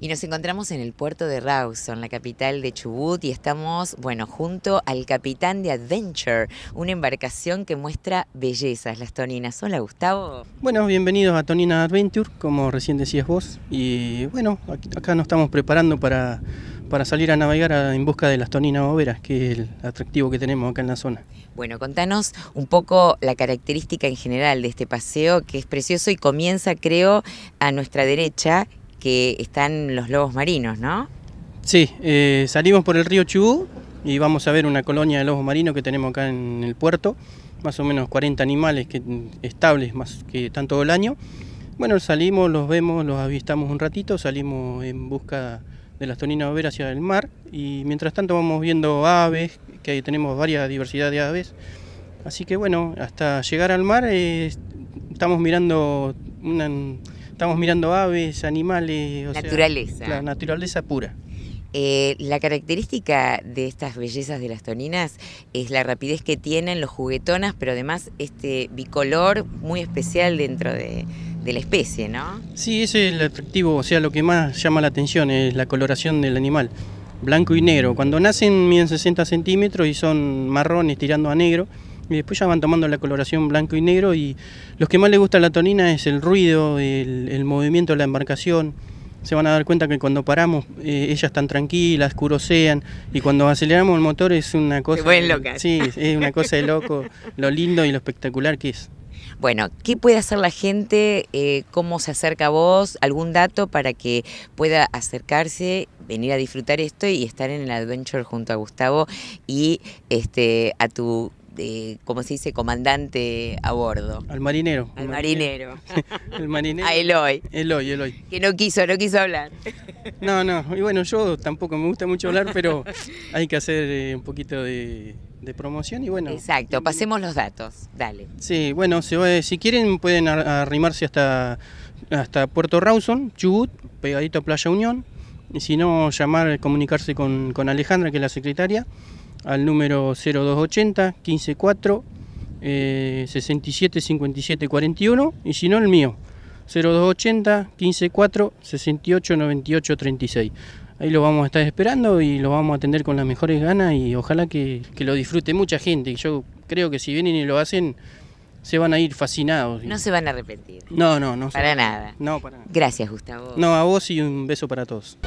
Y nos encontramos en el puerto de Rawson, la capital de Chubut, y estamos, bueno, junto al capitán de Adventure, una embarcación que muestra bellezas, las toninas. Hola, Gustavo. Bueno, bienvenidos a Tonina Adventure, como recién decías vos. Y bueno, acá nos estamos preparando para, para salir a navegar en busca de las toninas Overas, que es el atractivo que tenemos acá en la zona. Bueno, contanos un poco la característica en general de este paseo, que es precioso y comienza, creo, a nuestra derecha que están los lobos marinos, ¿no? Sí, eh, salimos por el río Chubú y vamos a ver una colonia de lobos marinos que tenemos acá en el puerto, más o menos 40 animales que, estables más que están todo el año. Bueno, salimos, los vemos, los avistamos un ratito, salimos en busca de las toninas ver hacia el mar y mientras tanto vamos viendo aves, que ahí tenemos varias diversidad de aves. Así que bueno, hasta llegar al mar eh, estamos mirando una Estamos mirando aves, animales. O naturaleza. la naturaleza pura. Eh, la característica de estas bellezas de las toninas es la rapidez que tienen los juguetonas, pero además este bicolor muy especial dentro de, de la especie, ¿no? Sí, ese es el atractivo, o sea, lo que más llama la atención es la coloración del animal, blanco y negro. Cuando nacen miden 60 centímetros y son marrones tirando a negro, y después ya van tomando la coloración blanco y negro y los que más les gusta la tonina es el ruido, el, movimiento de la embarcación. Se van a dar cuenta que cuando paramos eh, ellas están tranquilas, curosean y cuando aceleramos el motor es una cosa... Sí, es una cosa de loco, lo lindo y lo espectacular que es. Bueno, ¿qué puede hacer la gente? Eh, ¿Cómo se acerca a vos? ¿Algún dato para que pueda acercarse, venir a disfrutar esto y estar en el adventure junto a Gustavo y este, a tu de, como se dice, comandante a bordo. Al marinero. Al marinero. el marinero. A Eloy. Eloy, Eloy. Que no quiso, no quiso hablar. no, no. Y bueno, yo tampoco me gusta mucho hablar, pero hay que hacer eh, un poquito de, promoción y bueno. Exacto, pasemos los datos. Dale. Sí, bueno, si, si quieren pueden arrimarse hasta, hasta Puerto Rawson, Chubut, pegadito a Playa Unión. Y si no, llamar, comunicarse con, con Alejandra, que es la secretaria al número 0280 154 eh, 67 57 41 y si no el mío 0280 154 68 98 36 ahí lo vamos a estar esperando y lo vamos a atender con las mejores ganas y ojalá que, lo disfrute mucha gente. Yo creo que si vienen y lo hacen, se van a ir fascinados. No se van a arrepentir. No, no, no. Para nada. No, para nada. Gracias, Gustavo. No, a vos y un beso para todos.